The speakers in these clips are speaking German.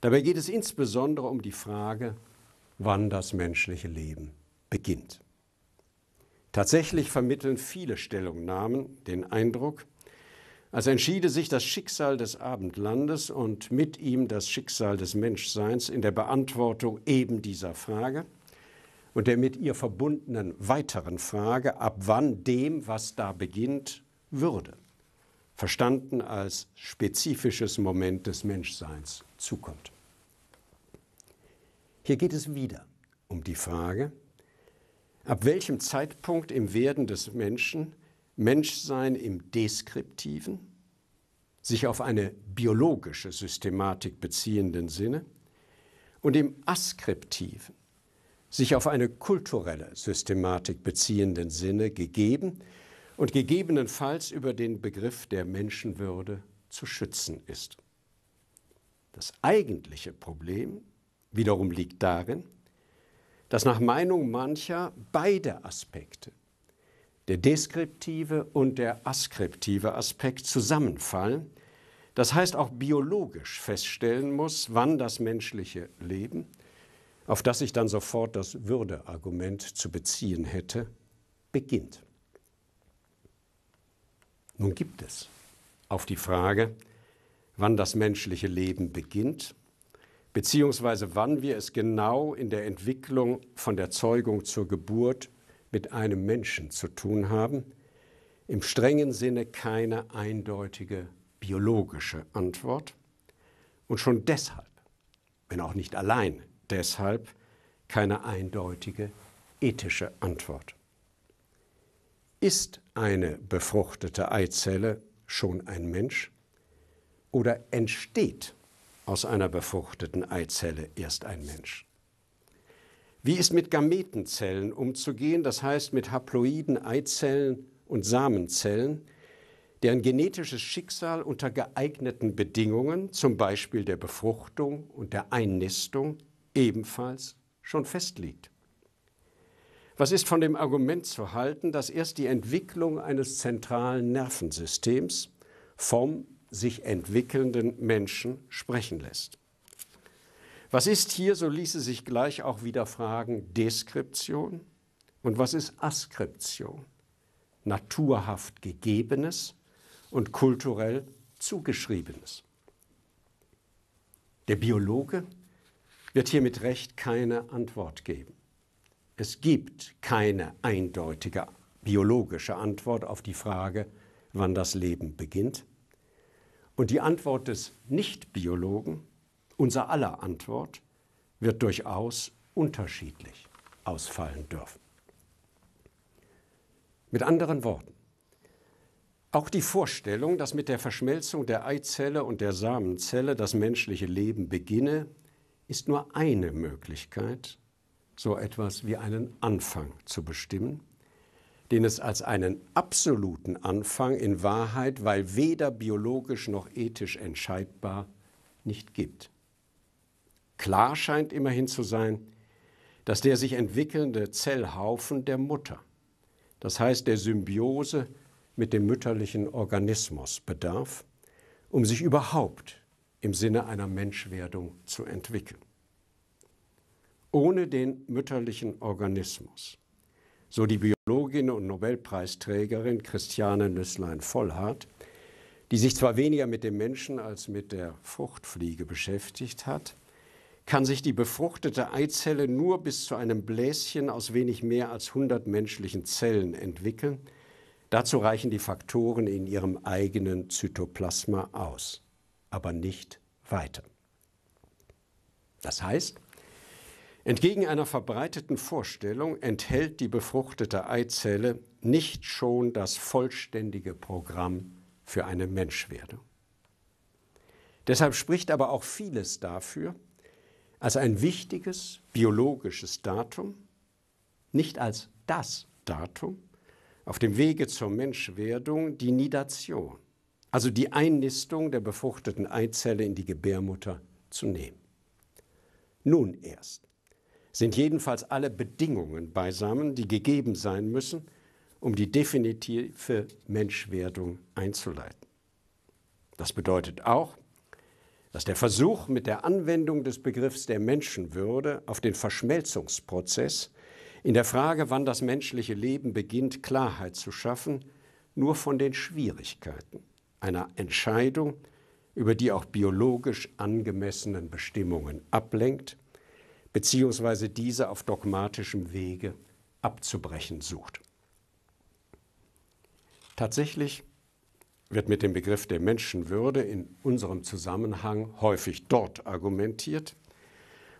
Dabei geht es insbesondere um die Frage, wann das menschliche Leben beginnt. Tatsächlich vermitteln viele Stellungnahmen den Eindruck, als entschiede sich das Schicksal des Abendlandes und mit ihm das Schicksal des Menschseins in der Beantwortung eben dieser Frage und der mit ihr verbundenen weiteren Frage, ab wann dem, was da beginnt, würde, verstanden als spezifisches Moment des Menschseins zukommt. Hier geht es wieder um die Frage, ab welchem Zeitpunkt im Werden des Menschen Menschsein im deskriptiven, sich auf eine biologische Systematik beziehenden Sinne und im askriptiven, sich auf eine kulturelle Systematik beziehenden Sinne gegeben und gegebenenfalls über den Begriff der Menschenwürde zu schützen ist. Das eigentliche Problem wiederum liegt darin, dass nach Meinung mancher beide Aspekte, der deskriptive und der askriptive Aspekt, zusammenfallen. Das heißt, auch biologisch feststellen muss, wann das menschliche Leben, auf das ich dann sofort das Würdeargument zu beziehen hätte, beginnt. Nun gibt es auf die Frage, wann das menschliche Leben beginnt, beziehungsweise wann wir es genau in der Entwicklung von der Zeugung zur Geburt mit einem Menschen zu tun haben, im strengen Sinne keine eindeutige biologische Antwort und schon deshalb, wenn auch nicht allein deshalb, keine eindeutige ethische Antwort. Ist eine befruchtete Eizelle schon ein Mensch? oder entsteht aus einer befruchteten Eizelle erst ein Mensch? Wie ist mit Gametenzellen umzugehen, das heißt mit haploiden Eizellen und Samenzellen, deren genetisches Schicksal unter geeigneten Bedingungen, zum Beispiel der Befruchtung und der Einnistung, ebenfalls schon festliegt? Was ist von dem Argument zu halten, dass erst die Entwicklung eines zentralen Nervensystems vom sich entwickelnden Menschen sprechen lässt. Was ist hier, so ließe sich gleich auch wieder fragen, Deskription und was ist Askription? Naturhaft Gegebenes und kulturell Zugeschriebenes. Der Biologe wird hier mit Recht keine Antwort geben. Es gibt keine eindeutige biologische Antwort auf die Frage, wann das Leben beginnt und die Antwort des Nichtbiologen, unser aller Antwort, wird durchaus unterschiedlich ausfallen dürfen. Mit anderen Worten, auch die Vorstellung, dass mit der Verschmelzung der Eizelle und der Samenzelle das menschliche Leben beginne, ist nur eine Möglichkeit, so etwas wie einen Anfang zu bestimmen den es als einen absoluten Anfang in Wahrheit, weil weder biologisch noch ethisch entscheidbar, nicht gibt. Klar scheint immerhin zu sein, dass der sich entwickelnde Zellhaufen der Mutter, das heißt der Symbiose mit dem mütterlichen Organismus, bedarf, um sich überhaupt im Sinne einer Menschwerdung zu entwickeln. Ohne den mütterlichen Organismus so die Biologin und Nobelpreisträgerin Christiane Nüsslein-Vollhardt, die sich zwar weniger mit dem Menschen als mit der Fruchtfliege beschäftigt hat, kann sich die befruchtete Eizelle nur bis zu einem Bläschen aus wenig mehr als 100 menschlichen Zellen entwickeln. Dazu reichen die Faktoren in ihrem eigenen Zytoplasma aus, aber nicht weiter. Das heißt, Entgegen einer verbreiteten Vorstellung enthält die befruchtete Eizelle nicht schon das vollständige Programm für eine Menschwerdung. Deshalb spricht aber auch vieles dafür, als ein wichtiges biologisches Datum, nicht als das Datum, auf dem Wege zur Menschwerdung die Nidation, also die Einnistung der befruchteten Eizelle in die Gebärmutter zu nehmen. Nun erst sind jedenfalls alle Bedingungen beisammen, die gegeben sein müssen, um die definitive Menschwerdung einzuleiten. Das bedeutet auch, dass der Versuch mit der Anwendung des Begriffs der Menschenwürde auf den Verschmelzungsprozess in der Frage, wann das menschliche Leben beginnt, Klarheit zu schaffen, nur von den Schwierigkeiten einer Entscheidung über die auch biologisch angemessenen Bestimmungen ablenkt beziehungsweise diese auf dogmatischem Wege abzubrechen sucht. Tatsächlich wird mit dem Begriff der Menschenwürde in unserem Zusammenhang häufig dort argumentiert,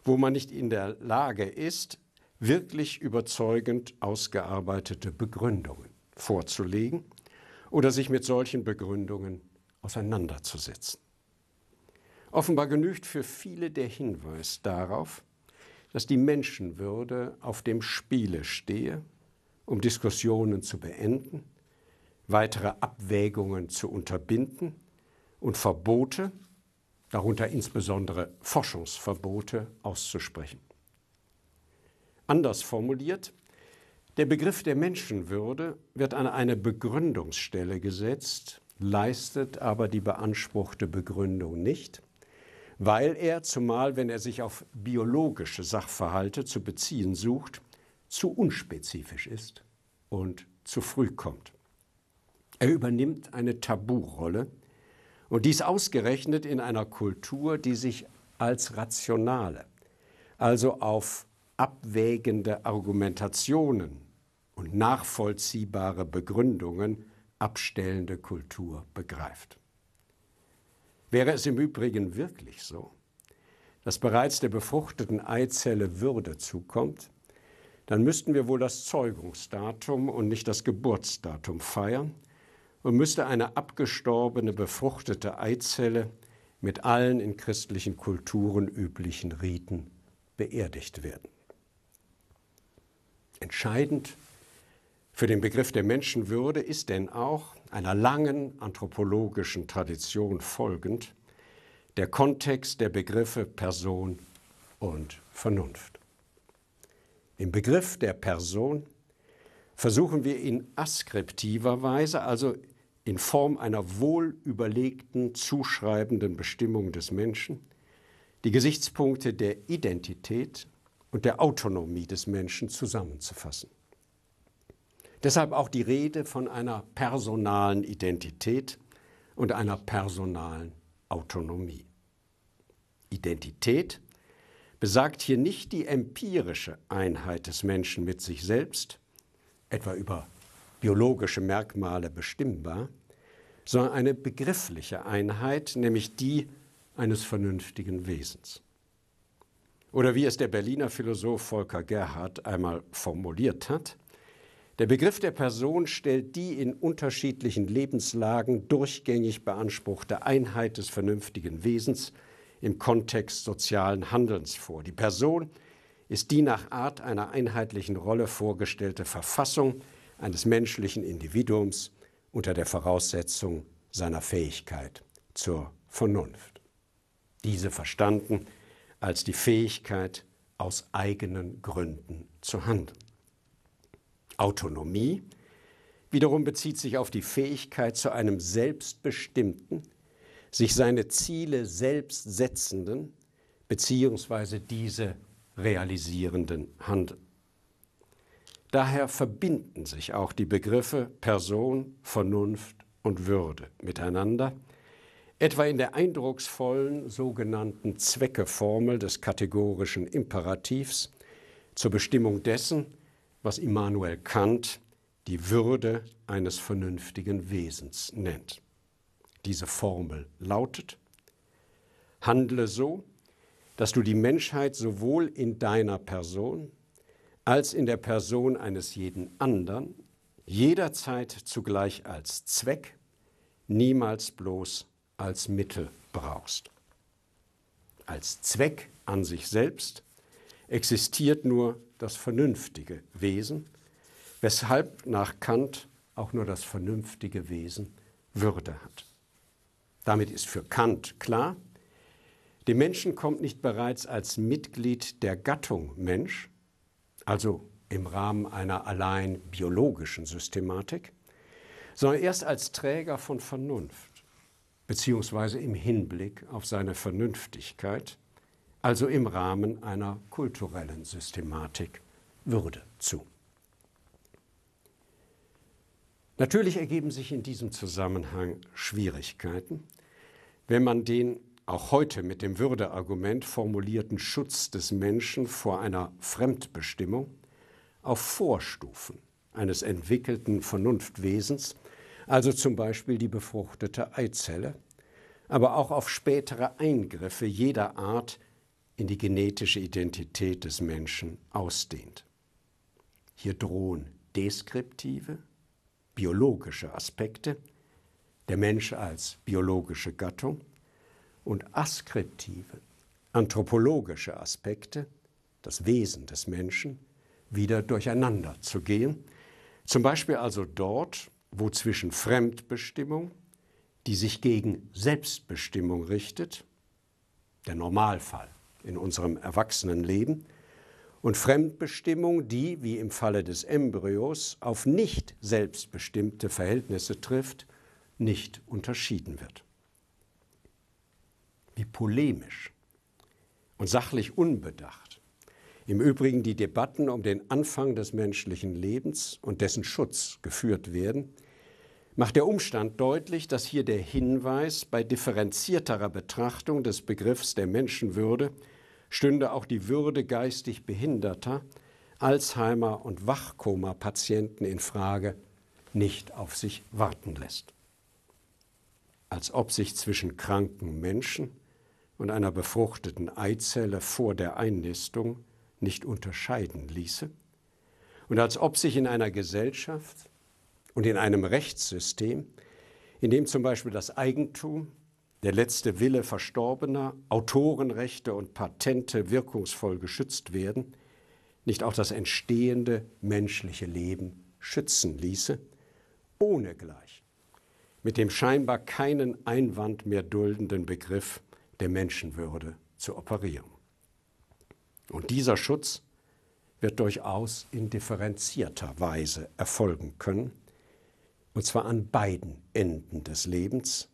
wo man nicht in der Lage ist, wirklich überzeugend ausgearbeitete Begründungen vorzulegen oder sich mit solchen Begründungen auseinanderzusetzen. Offenbar genügt für viele der Hinweis darauf, dass die Menschenwürde auf dem Spiele stehe, um Diskussionen zu beenden, weitere Abwägungen zu unterbinden und Verbote, darunter insbesondere Forschungsverbote, auszusprechen. Anders formuliert, der Begriff der Menschenwürde wird an eine Begründungsstelle gesetzt, leistet aber die beanspruchte Begründung nicht weil er, zumal wenn er sich auf biologische Sachverhalte zu beziehen sucht, zu unspezifisch ist und zu früh kommt. Er übernimmt eine Taburolle und dies ausgerechnet in einer Kultur, die sich als rationale, also auf abwägende Argumentationen und nachvollziehbare Begründungen abstellende Kultur begreift wäre es im Übrigen wirklich so, dass bereits der befruchteten Eizelle Würde zukommt, dann müssten wir wohl das Zeugungsdatum und nicht das Geburtsdatum feiern und müsste eine abgestorbene befruchtete Eizelle mit allen in christlichen Kulturen üblichen Riten beerdigt werden. Entscheidend für den Begriff der Menschenwürde ist denn auch, einer langen anthropologischen Tradition folgend, der Kontext der Begriffe Person und Vernunft. Im Begriff der Person versuchen wir in askriptiver Weise, also in Form einer wohlüberlegten, zuschreibenden Bestimmung des Menschen, die Gesichtspunkte der Identität und der Autonomie des Menschen zusammenzufassen. Deshalb auch die Rede von einer personalen Identität und einer personalen Autonomie. Identität besagt hier nicht die empirische Einheit des Menschen mit sich selbst, etwa über biologische Merkmale bestimmbar, sondern eine begriffliche Einheit, nämlich die eines vernünftigen Wesens. Oder wie es der Berliner Philosoph Volker Gerhardt einmal formuliert hat, der Begriff der Person stellt die in unterschiedlichen Lebenslagen durchgängig beanspruchte Einheit des vernünftigen Wesens im Kontext sozialen Handelns vor. Die Person ist die nach Art einer einheitlichen Rolle vorgestellte Verfassung eines menschlichen Individuums unter der Voraussetzung seiner Fähigkeit zur Vernunft. Diese verstanden als die Fähigkeit, aus eigenen Gründen zu handeln. Autonomie wiederum bezieht sich auf die Fähigkeit zu einem selbstbestimmten, sich seine Ziele selbst setzenden bzw. diese realisierenden Handeln. Daher verbinden sich auch die Begriffe Person, Vernunft und Würde miteinander, etwa in der eindrucksvollen sogenannten Zweckeformel des kategorischen Imperativs zur Bestimmung dessen, was Immanuel Kant die Würde eines vernünftigen Wesens nennt. Diese Formel lautet, handle so, dass du die Menschheit sowohl in deiner Person als in der Person eines jeden anderen jederzeit zugleich als Zweck, niemals bloß als Mittel brauchst. Als Zweck an sich selbst existiert nur das vernünftige Wesen, weshalb nach Kant auch nur das vernünftige Wesen Würde hat. Damit ist für Kant klar, dem Menschen kommt nicht bereits als Mitglied der Gattung Mensch, also im Rahmen einer allein biologischen Systematik, sondern erst als Träger von Vernunft, beziehungsweise im Hinblick auf seine Vernünftigkeit also im Rahmen einer kulturellen Systematik, Würde zu. Natürlich ergeben sich in diesem Zusammenhang Schwierigkeiten, wenn man den auch heute mit dem Würdeargument formulierten Schutz des Menschen vor einer Fremdbestimmung auf Vorstufen eines entwickelten Vernunftwesens, also zum Beispiel die befruchtete Eizelle, aber auch auf spätere Eingriffe jeder Art in die genetische Identität des Menschen ausdehnt. Hier drohen deskriptive, biologische Aspekte, der Mensch als biologische Gattung und askriptive, anthropologische Aspekte, das Wesen des Menschen, wieder durcheinander zu gehen, zum Beispiel also dort, wo zwischen Fremdbestimmung, die sich gegen Selbstbestimmung richtet, der Normalfall in unserem Erwachsenenleben und Fremdbestimmung, die, wie im Falle des Embryos, auf nicht selbstbestimmte Verhältnisse trifft, nicht unterschieden wird. Wie polemisch und sachlich unbedacht. Im Übrigen die Debatten um den Anfang des menschlichen Lebens und dessen Schutz geführt werden, macht der Umstand deutlich, dass hier der Hinweis bei differenzierterer Betrachtung des Begriffs der Menschenwürde stünde auch die Würde geistig Behinderter, Alzheimer- und Wachkoma-Patienten in Frage nicht auf sich warten lässt. Als ob sich zwischen kranken Menschen und einer befruchteten Eizelle vor der Einnistung nicht unterscheiden ließe und als ob sich in einer Gesellschaft und in einem Rechtssystem, in dem zum Beispiel das Eigentum, der letzte Wille Verstorbener, Autorenrechte und Patente wirkungsvoll geschützt werden, nicht auch das entstehende menschliche Leben schützen ließe, ohne gleich mit dem scheinbar keinen Einwand mehr duldenden Begriff der Menschenwürde zu operieren. Und dieser Schutz wird durchaus in differenzierter Weise erfolgen können, und zwar an beiden Enden des Lebens,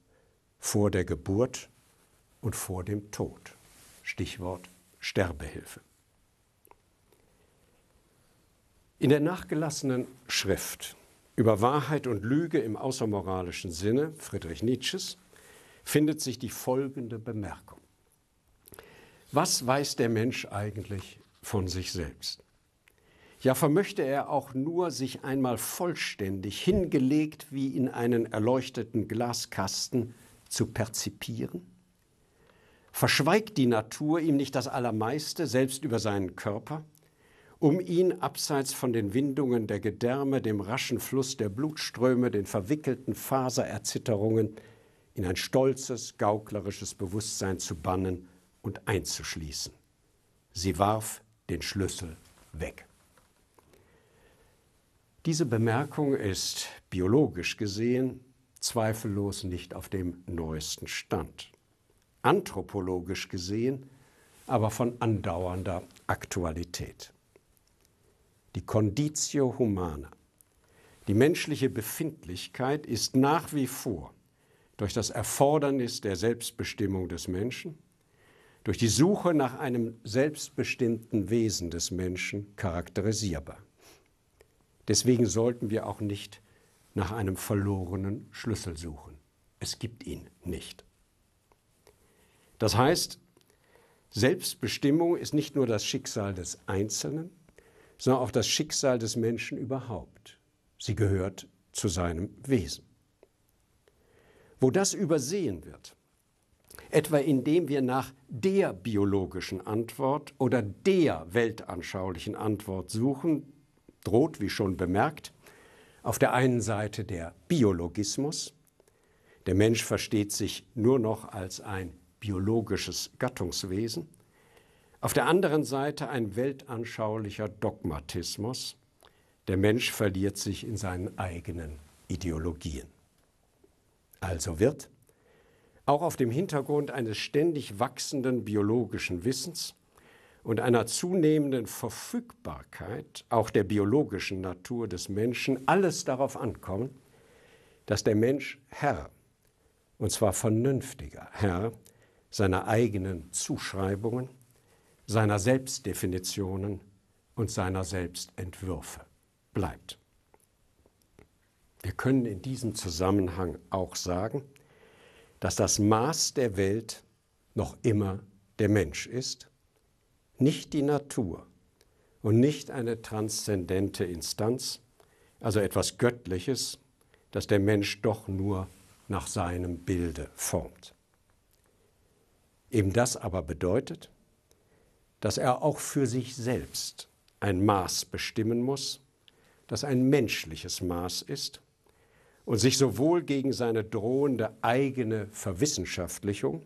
vor der Geburt und vor dem Tod. Stichwort Sterbehilfe. In der nachgelassenen Schrift über Wahrheit und Lüge im außermoralischen Sinne Friedrich Nietzsches findet sich die folgende Bemerkung. Was weiß der Mensch eigentlich von sich selbst? Ja, vermöchte er auch nur sich einmal vollständig, hingelegt wie in einen erleuchteten Glaskasten, zu perzipieren? Verschweigt die Natur ihm nicht das Allermeiste, selbst über seinen Körper, um ihn abseits von den Windungen der Gedärme, dem raschen Fluss der Blutströme, den verwickelten Fasererzitterungen in ein stolzes, gauklerisches Bewusstsein zu bannen und einzuschließen. Sie warf den Schlüssel weg. Diese Bemerkung ist biologisch gesehen zweifellos nicht auf dem neuesten Stand, anthropologisch gesehen aber von andauernder Aktualität. Die Conditio Humana, die menschliche Befindlichkeit ist nach wie vor durch das Erfordernis der Selbstbestimmung des Menschen, durch die Suche nach einem selbstbestimmten Wesen des Menschen charakterisierbar. Deswegen sollten wir auch nicht nach einem verlorenen Schlüssel suchen. Es gibt ihn nicht. Das heißt, Selbstbestimmung ist nicht nur das Schicksal des Einzelnen, sondern auch das Schicksal des Menschen überhaupt. Sie gehört zu seinem Wesen. Wo das übersehen wird, etwa indem wir nach der biologischen Antwort oder der weltanschaulichen Antwort suchen, droht, wie schon bemerkt, auf der einen Seite der Biologismus, der Mensch versteht sich nur noch als ein biologisches Gattungswesen, auf der anderen Seite ein weltanschaulicher Dogmatismus, der Mensch verliert sich in seinen eigenen Ideologien. Also wird, auch auf dem Hintergrund eines ständig wachsenden biologischen Wissens, und einer zunehmenden Verfügbarkeit auch der biologischen Natur des Menschen alles darauf ankommen, dass der Mensch Herr, und zwar vernünftiger Herr, seiner eigenen Zuschreibungen, seiner Selbstdefinitionen und seiner Selbstentwürfe bleibt. Wir können in diesem Zusammenhang auch sagen, dass das Maß der Welt noch immer der Mensch ist nicht die Natur und nicht eine transzendente Instanz, also etwas Göttliches, das der Mensch doch nur nach seinem Bilde formt. Eben das aber bedeutet, dass er auch für sich selbst ein Maß bestimmen muss, das ein menschliches Maß ist und sich sowohl gegen seine drohende eigene Verwissenschaftlichung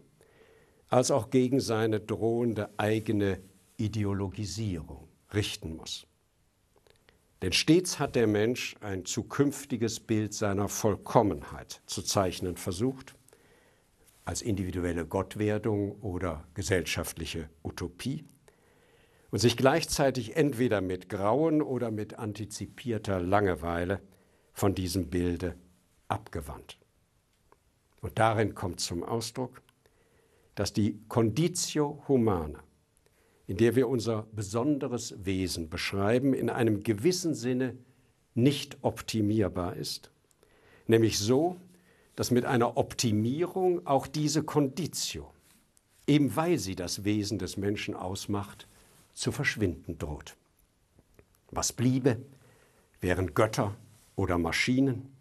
als auch gegen seine drohende eigene Ideologisierung richten muss. Denn stets hat der Mensch ein zukünftiges Bild seiner Vollkommenheit zu zeichnen versucht, als individuelle Gottwerdung oder gesellschaftliche Utopie, und sich gleichzeitig entweder mit Grauen oder mit antizipierter Langeweile von diesem Bilde abgewandt. Und darin kommt zum Ausdruck, dass die Conditio Humana in der wir unser besonderes Wesen beschreiben, in einem gewissen Sinne nicht optimierbar ist. Nämlich so, dass mit einer Optimierung auch diese Conditio, eben weil sie das Wesen des Menschen ausmacht, zu verschwinden droht. Was bliebe, wären Götter oder Maschinen,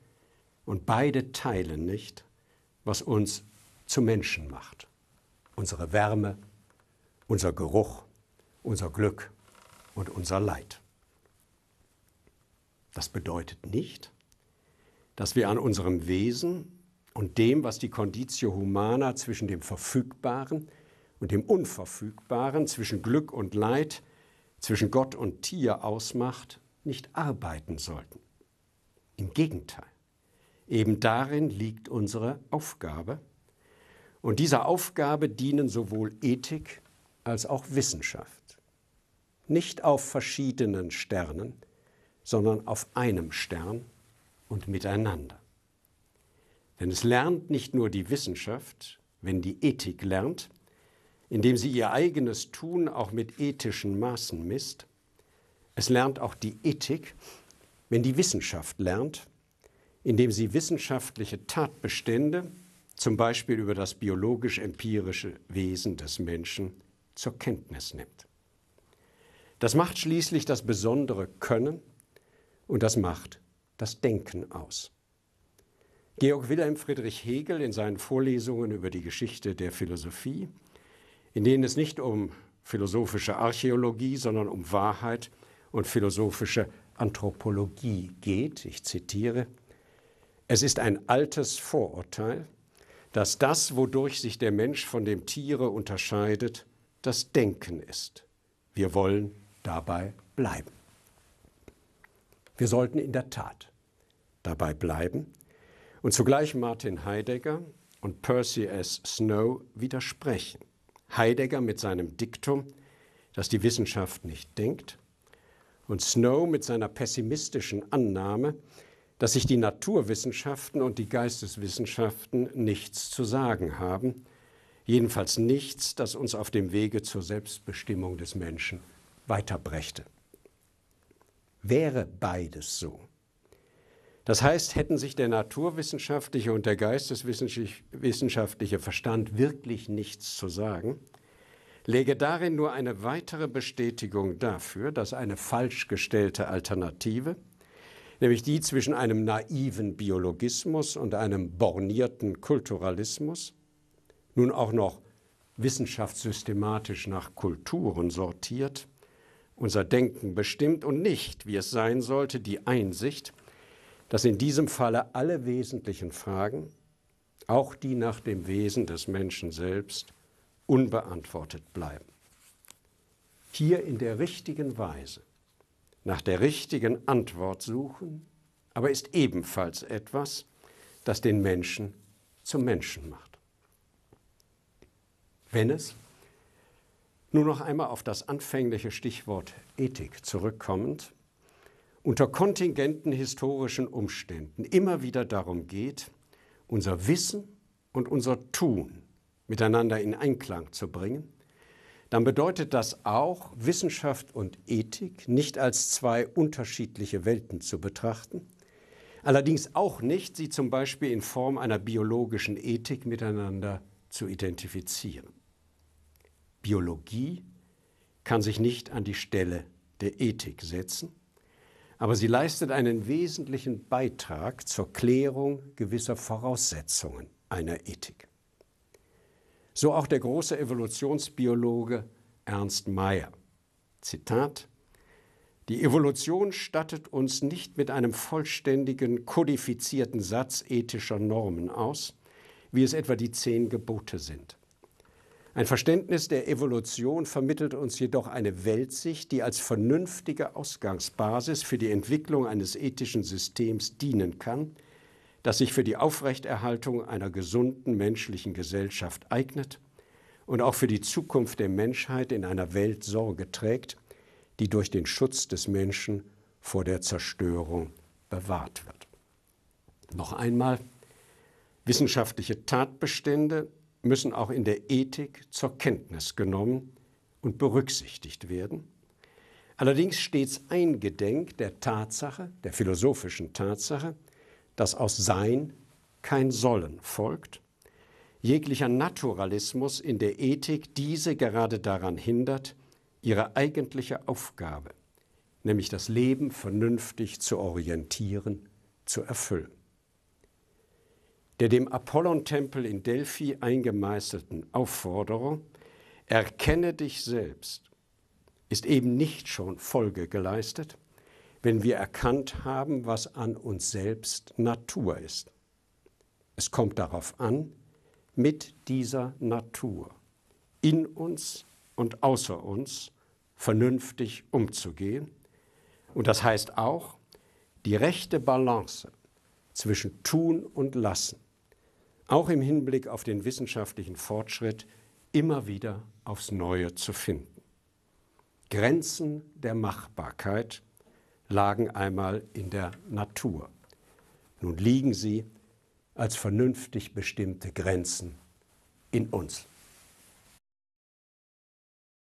und beide teilen nicht, was uns zu Menschen macht. Unsere Wärme, unser Geruch, unser Glück und unser Leid. Das bedeutet nicht, dass wir an unserem Wesen und dem, was die Conditio Humana zwischen dem Verfügbaren und dem Unverfügbaren, zwischen Glück und Leid, zwischen Gott und Tier ausmacht, nicht arbeiten sollten. Im Gegenteil, eben darin liegt unsere Aufgabe. Und dieser Aufgabe dienen sowohl Ethik als auch Wissenschaft nicht auf verschiedenen Sternen, sondern auf einem Stern und miteinander. Denn es lernt nicht nur die Wissenschaft, wenn die Ethik lernt, indem sie ihr eigenes Tun auch mit ethischen Maßen misst, es lernt auch die Ethik, wenn die Wissenschaft lernt, indem sie wissenschaftliche Tatbestände, zum Beispiel über das biologisch-empirische Wesen des Menschen, zur Kenntnis nimmt. Das macht schließlich das besondere Können und das macht das Denken aus. Georg Wilhelm Friedrich Hegel in seinen Vorlesungen über die Geschichte der Philosophie, in denen es nicht um philosophische Archäologie, sondern um Wahrheit und philosophische Anthropologie geht, ich zitiere, es ist ein altes Vorurteil, dass das, wodurch sich der Mensch von dem Tiere unterscheidet, das Denken ist. Wir wollen dabei bleiben. Wir sollten in der Tat dabei bleiben und zugleich Martin Heidegger und Percy S. Snow widersprechen. Heidegger mit seinem Diktum, dass die Wissenschaft nicht denkt, und Snow mit seiner pessimistischen Annahme, dass sich die Naturwissenschaften und die Geisteswissenschaften nichts zu sagen haben, jedenfalls nichts, das uns auf dem Wege zur Selbstbestimmung des Menschen weiterbrächte. Wäre beides so. Das heißt, hätten sich der naturwissenschaftliche und der geisteswissenschaftliche Verstand wirklich nichts zu sagen, läge darin nur eine weitere Bestätigung dafür, dass eine falsch gestellte Alternative, nämlich die zwischen einem naiven Biologismus und einem bornierten Kulturalismus, nun auch noch wissenschaftssystematisch nach Kulturen sortiert, unser Denken bestimmt und nicht, wie es sein sollte, die Einsicht, dass in diesem Falle alle wesentlichen Fragen, auch die nach dem Wesen des Menschen selbst, unbeantwortet bleiben. Hier in der richtigen Weise nach der richtigen Antwort suchen, aber ist ebenfalls etwas, das den Menschen zum Menschen macht. Wenn es nur noch einmal auf das anfängliche Stichwort Ethik zurückkommend, unter kontingenten historischen Umständen immer wieder darum geht, unser Wissen und unser Tun miteinander in Einklang zu bringen, dann bedeutet das auch, Wissenschaft und Ethik nicht als zwei unterschiedliche Welten zu betrachten, allerdings auch nicht, sie zum Beispiel in Form einer biologischen Ethik miteinander zu identifizieren. Biologie kann sich nicht an die Stelle der Ethik setzen, aber sie leistet einen wesentlichen Beitrag zur Klärung gewisser Voraussetzungen einer Ethik. So auch der große Evolutionsbiologe Ernst Mayr. Zitat Die Evolution stattet uns nicht mit einem vollständigen, kodifizierten Satz ethischer Normen aus, wie es etwa die zehn Gebote sind. Ein Verständnis der Evolution vermittelt uns jedoch eine Weltsicht, die als vernünftige Ausgangsbasis für die Entwicklung eines ethischen Systems dienen kann, das sich für die Aufrechterhaltung einer gesunden menschlichen Gesellschaft eignet und auch für die Zukunft der Menschheit in einer Welt Sorge trägt, die durch den Schutz des Menschen vor der Zerstörung bewahrt wird. Noch einmal, wissenschaftliche Tatbestände müssen auch in der Ethik zur Kenntnis genommen und berücksichtigt werden, allerdings stets eingedenk der Tatsache, der philosophischen Tatsache, dass aus Sein kein Sollen folgt, jeglicher Naturalismus in der Ethik diese gerade daran hindert, ihre eigentliche Aufgabe, nämlich das Leben vernünftig zu orientieren, zu erfüllen der dem Apollontempel in Delphi eingemeißelten Aufforderung, erkenne dich selbst, ist eben nicht schon Folge geleistet, wenn wir erkannt haben, was an uns selbst Natur ist. Es kommt darauf an, mit dieser Natur in uns und außer uns vernünftig umzugehen. Und das heißt auch, die rechte Balance zwischen Tun und Lassen auch im Hinblick auf den wissenschaftlichen Fortschritt immer wieder aufs Neue zu finden. Grenzen der Machbarkeit lagen einmal in der Natur. Nun liegen sie als vernünftig bestimmte Grenzen in uns.